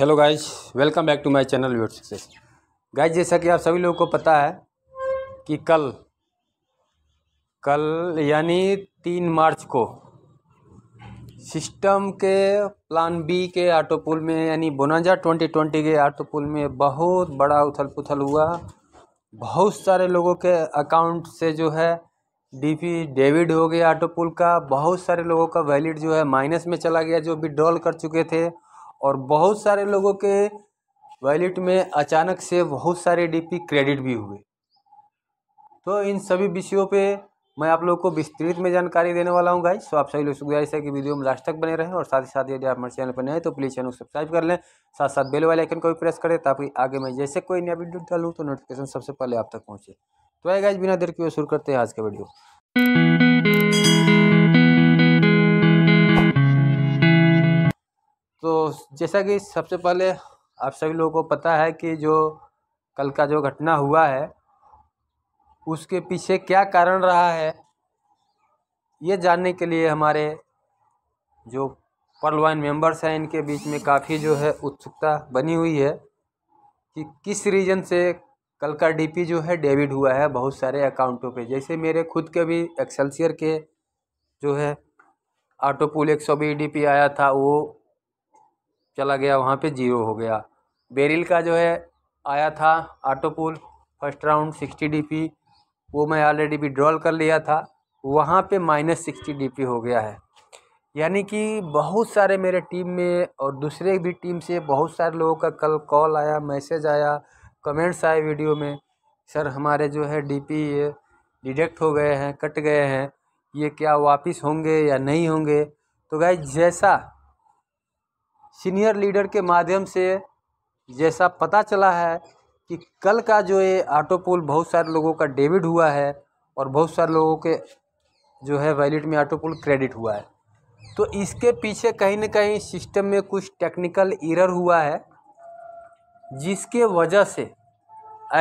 Hello guys welcome back to my channel व्यूट success guys जैसा कि आप सभी लोगों को पता है कि कल कल यानी तीन मार्च को सिस्टम के प्लान बी के ऑटो पुल में यानी बोनाजा ट्वेंटी ट्वेंटी के ऑटो पुल में बहुत बड़ा उथल पुथल हुआ बहुत सारे लोगों के अकाउंट से जो है डीपी डेबिट हो गया ऑटो पुल का बहुत सारे लोगों का वैलिड जो है माइनस में चला गया जो विड्रॉल कर चुके थे और बहुत सारे लोगों के वैलेट में अचानक से बहुत सारे डीपी क्रेडिट भी हुए तो इन सभी विषयों पे मैं आप लोग को विस्तृत में जानकारी देने वाला हूँ गाइस तो आप सभी लोग गुजारिश है कि वीडियो में लास्ट तक बने रहें और साथ ही साथ यदि आप हमारे चैनल पर नए हैं तो प्लीज़ चैनल को सब्सक्राइब कर लें साथ साथ बेल वाले आइकन को भी प्रेस करें ताकि आगे मैं जैसे कोई नया वीडियो डालूँ तो नोटिफिकेशन सबसे पहले आप तक पहुँचे तो आए गाइज बिना देर के शुरू करते हैं आज का वीडियो तो जैसा कि सबसे पहले आप सभी लोगों को पता है कि जो कल का जो घटना हुआ है उसके पीछे क्या कारण रहा है ये जानने के लिए हमारे जो पर्लवाइन मेंबर्स हैं इनके बीच में काफ़ी जो है उत्सुकता बनी हुई है कि किस रीज़न से कल का डीपी जो है डेबिट हुआ है बहुत सारे अकाउंटों पे जैसे मेरे खुद के भी एक्सेलसियर के जो है ऑटो पुल एक सौ आया था वो चला गया वहाँ पे जीरो हो गया बेरिल का जो है आया था auto pool first round sixty DP वो मैं ऑलरेडी विड्रॉल कर लिया था वहाँ पे माइनस सिक्सटी डीपी हो गया है यानी कि बहुत सारे मेरे टीम में और दूसरे भी टीम से बहुत सारे लोगों का कल कॉल आया मैसेज आया कमेंट्स आए वीडियो में सर हमारे जो है डीपी ये डिडक्ट हो गए हैं कट गए हैं ये क्या वापस होंगे या नहीं होंगे तो गाय जैसा सीनियर लीडर के माध्यम से जैसा पता चला है कि कल का जो ये ऑटो पुल बहुत सारे लोगों का डेबिट हुआ है और बहुत सारे लोगों के जो है वैलिट में ऑटो पुल क्रेडिट हुआ है तो इसके पीछे कहीं ना कहीं सिस्टम में कुछ टेक्निकल इरर हुआ है जिसके वजह से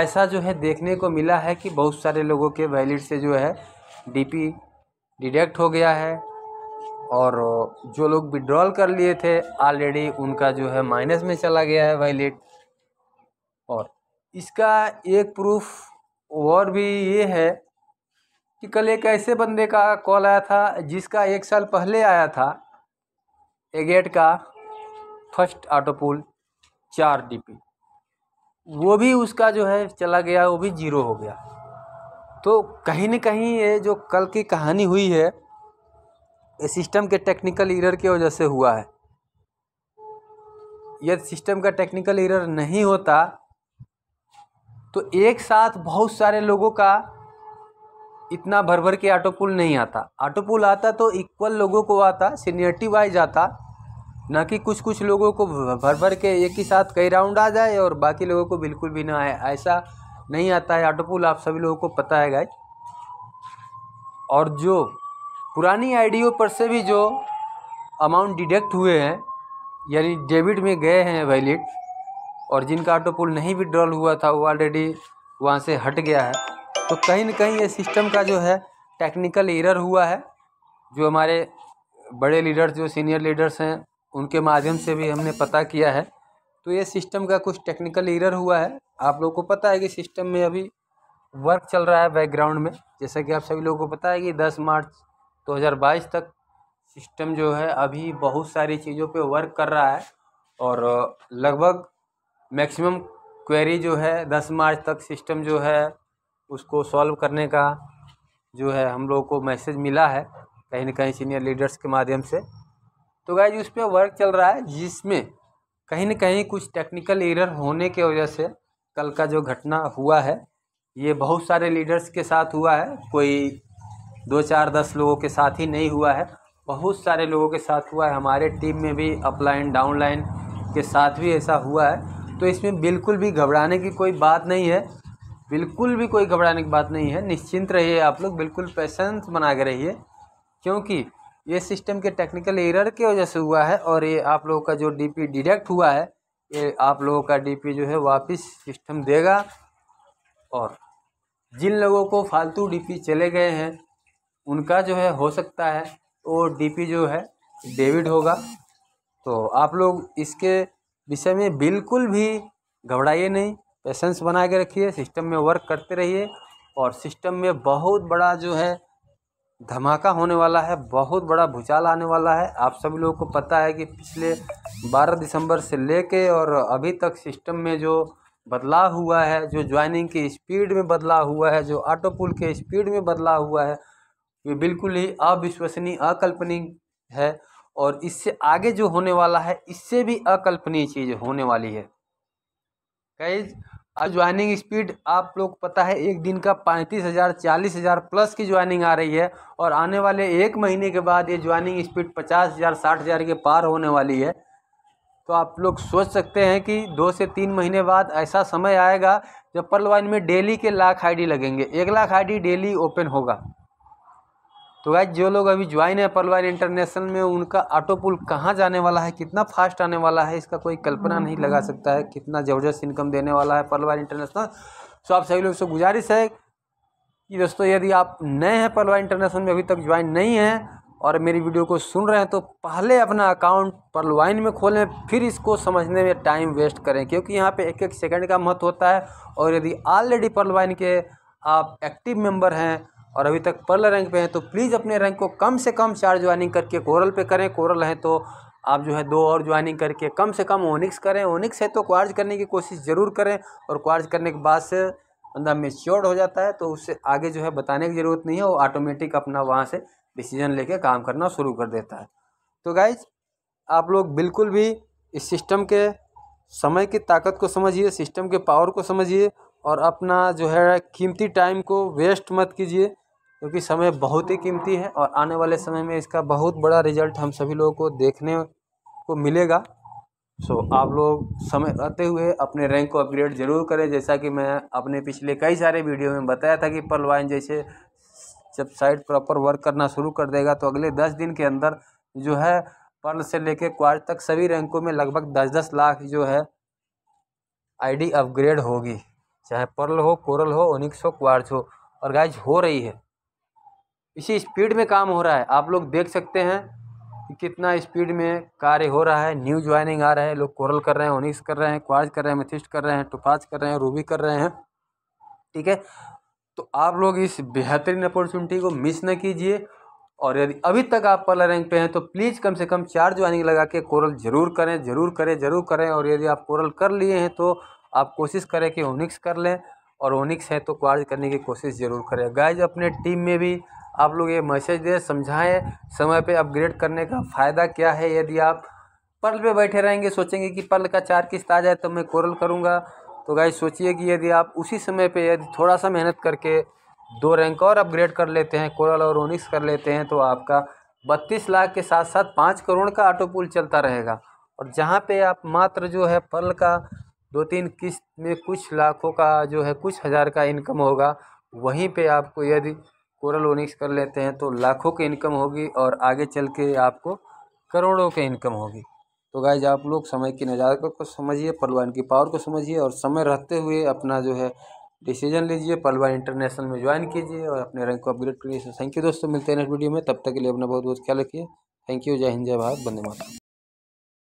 ऐसा जो है देखने को मिला है कि बहुत सारे लोगों के वैलिट से जो है डीपी डिडक्ट हो गया है और जो लोग विड्रॉल कर लिए थे ऑलरेडी उनका जो है माइनस में चला गया है वैलेट और इसका एक प्रूफ और भी ये है कि कल एक ऐसे बंदे का कॉल आया था जिसका एक साल पहले आया था एगेट का फर्स्ट ऑटोपुल चार डी वो भी उसका जो है चला गया वो भी जीरो हो गया तो कहीं न कहीं ये जो कल की कहानी हुई है ये सिस्टम के टेक्निकल इरर की वजह से हुआ है यदि सिस्टम का टेक्निकल इरर नहीं होता तो एक साथ बहुत सारे लोगों का इतना भर भर के ऑटो पुल नहीं आता ऑटो पुल आता तो इक्वल लोगों को आता सीनियरिटी वाइज आता ना कि कुछ कुछ लोगों को भर भर के एक ही साथ कई राउंड आ जाए और बाकी लोगों को बिल्कुल भी ना आए ऐसा नहीं आता है ऑटो पुल आप सभी लोगों को पता है गाय और जो पुरानी आईडियो पर से भी जो अमाउंट डिडक्ट हुए हैं यानी डेबिट में गए हैं वैलिड और जिनका ऑटो पुल नहीं विड्रॉल हुआ था वो ऑलरेडी वहाँ से हट गया है तो कहीं ना कहीं ये सिस्टम का जो है टेक्निकल एरर हुआ है जो हमारे बड़े लीडर्स जो सीनियर लीडर्स हैं उनके माध्यम से भी हमने पता किया है तो ये सिस्टम का कुछ टेक्निकल एरर हुआ है आप लोगों को पता है कि सिस्टम में अभी वर्क चल रहा है बैकग्राउंड में जैसा कि आप सभी लोगों को पता है कि दस मार्च 2022 तक सिस्टम जो है अभी बहुत सारी चीज़ों पे वर्क कर रहा है और लगभग मैक्सिमम क्वेरी जो है 10 मार्च तक सिस्टम जो है उसको सॉल्व करने का जो है हम लोगों को मैसेज मिला है कहीं ना कहीं सीनियर लीडर्स के माध्यम से तो जी उस पर वर्क चल रहा है जिसमें कहीं ना कहीं कुछ टेक्निकल एरर होने के वजह से कल का जो घटना हुआ है ये बहुत सारे लीडर्स के साथ हुआ है कोई दो चार दस लोगों के साथ ही नहीं हुआ है बहुत सारे लोगों के साथ हुआ है हमारे टीम में भी अपलाइन डाउनलाइन के साथ भी ऐसा हुआ है तो इसमें बिल्कुल भी घबराने की कोई बात नहीं है बिल्कुल भी कोई घबराने की बात नहीं है निश्चिंत रहिए आप लोग बिल्कुल पेशेंस बना के रहिए क्योंकि ये सिस्टम के टेक्निकल एरर की वजह से हुआ है और ये आप लोगों का जो डीपी डिडक्ट हुआ है ये आप लोगों का डीपी जो है वापस सिस्टम देगा और जिन लोगों को फालतू डीपी चले गए हैं उनका जो है हो सकता है वो डी जो है डेविड होगा तो आप लोग इसके विषय में बिल्कुल भी घबराइए नहीं पेशेंस बना के रखिए सिस्टम में वर्क करते रहिए और सिस्टम में बहुत बड़ा जो है धमाका होने वाला है बहुत बड़ा भूचाल आने वाला है आप सभी लोगों को पता है कि पिछले 12 दिसंबर से लेके और अभी तक सिस्टम में जो बदलाव हुआ है जो ज्वाइनिंग की स्पीड में बदलाव हुआ है जो ऑटो पुल के स्पीड में बदलाव हुआ है ये बिल्कुल ही अविश्वसनीय अकल्पनीय है और इससे आगे जो होने वाला है इससे भी अकल्पनीय चीज़ होने वाली है गाइज ज्वाइनिंग स्पीड आप लोग पता है एक दिन का पैंतीस हज़ार चालीस हज़ार प्लस की ज्वाइनिंग आ रही है और आने वाले एक महीने के बाद ये ज्वाइनिंग स्पीड पचास हज़ार साठ हज़ार के पार होने वाली है तो आप लोग सोच सकते हैं कि दो से तीन महीने बाद ऐसा समय आएगा जब पर्ल में डेली के लाख आईडी लगेंगे एक लाख आईडी डेली ओपन होगा तो गाइज जो लोग अभी ज्वाइन है पलवार इंटरनेशनल में उनका ऑटो पुल कहाँ जाने वाला है कितना फास्ट आने वाला है इसका कोई कल्पना हम्म, नहीं लगा हम्म। सकता है कितना ज़बरदस्त इनकम देने वाला है पलवार इंटरनेशनल सो आप सभी लोग से गुजारिश है कि दोस्तों यदि आप नए हैं पलवार इंटरनेशनल में अभी तक ज्वाइन नहीं है और मेरी वीडियो को सुन रहे हैं तो पहले अपना अकाउंट पलवाइन में खोलें फिर इसको समझने में टाइम वेस्ट करें क्योंकि यहाँ पे एक एक सेकंड का महत्व होता है और यदि ऑलरेडी पलवाइन के आप एक्टिव मेंबर हैं और अभी तक पर्ल रैंक पे हैं तो प्लीज़ अपने रैंक को कम से कम चार ज्वाइनिंग करके कोरल पे करें कोरल हैं तो आप जो है दो और ज्वाइनिंग करके कम से कम ओनिक्स करें ओनिक्स है तो क्वार्ज करने की कोशिश ज़रूर करें और क्वार्ज करने के बाद से बंदा मेच्योर्ड हो जाता है तो उससे आगे जो है बताने की ज़रूरत नहीं है वो ऑटोमेटिक अपना वहाँ से डिसीजन लेके काम करना शुरू कर देता है तो गाइज आप लोग बिल्कुल भी इस सिस्टम के समय की ताकत को समझिए सिस्टम के पावर को समझिए और अपना जो है कीमती टाइम को वेस्ट मत कीजिए क्योंकि समय बहुत ही कीमती है और आने वाले समय में इसका बहुत बड़ा रिजल्ट हम सभी लोगों को देखने को मिलेगा सो आप लोग समय रहते हुए अपने रैंक को अपग्रेड जरूर करें जैसा कि मैं अपने पिछले कई सारे वीडियो में बताया था कि वाइन जैसे जब साइट प्रॉपर वर्क करना शुरू कर देगा तो अगले दस दिन के अंदर जो है पर्ल से लेके क्वार तक सभी रैंकों में लगभग दस दस लाख जो है आईडी अपग्रेड होगी चाहे पर्ल हो कोरल हो ओनिक्स हो क्वार्च हो और गाइज हो रही है इसी स्पीड में काम हो रहा है आप लोग देख सकते हैं कि कितना स्पीड में कार्य हो रहा है न्यू ज्वाइनिंग आ रहा है लोग कोरल कर रहे हैं ओनिक्स कर रहे हैं क्वार्ज कर रहे हैं मेथिस्ट कर रहे हैं टुफाज कर रहे हैं रूबी कर रहे हैं ठीक है तो आप लोग इस बेहतरीन अपॉर्चुनिटी को मिस न कीजिए और यदि अभी तक आप पहला रैंक पे हैं तो प्लीज़ कम से कम चार ज्वाइनिंग लगा के कोरल जरूर करें जरूर करें जरूर करें और यदि आप कोरल कर लिए हैं तो आप कोशिश करें कि ओनिक्स कर लें और ओनिक्स है तो क्वार्ज करने की कोशिश ज़रूर करें गाइज अपने टीम में भी आप लोग ये मैसेज दें समझाएं समय पे अपग्रेड करने का फ़ायदा क्या है यदि आप पर्ल पे बैठे रहेंगे सोचेंगे कि पर्ल का चार किस्त आ जाए तो मैं कोरल करूँगा तो गाइज सोचिए कि यदि आप उसी समय पे यदि थोड़ा सा मेहनत करके दो रैंक और अपग्रेड कर लेते हैं कोरल और ओनिक्स कर लेते हैं तो आपका बत्तीस लाख के साथ साथ पाँच करोड़ का ऑटो पुल चलता रहेगा और जहाँ पर आप मात्र जो है पर्ल का दो तीन किस्त में कुछ लाखों का जो है कुछ हज़ार का इनकम होगा वहीं पे आपको यदि कोरल ओनिक्स कर लेते हैं तो लाखों की इनकम होगी और आगे चल के आपको करोड़ों की इनकम होगी तो गाइज आप लोग समय की नज़ाकत को समझिए पलवान की पावर को समझिए और समय रहते हुए अपना जो है डिसीजन लीजिए पलवान इंटरनेशनल में ज्वाइन कीजिए और अपने रैंक को अपग्रेड करिए थैंक यू दोस्तों मिलते हैं नेक्स्ट वीडियो में तब तक के लिए अपना बहुत बहुत ख्याल रखिए थैंक यू जय हिंद जय भारत बंदे माता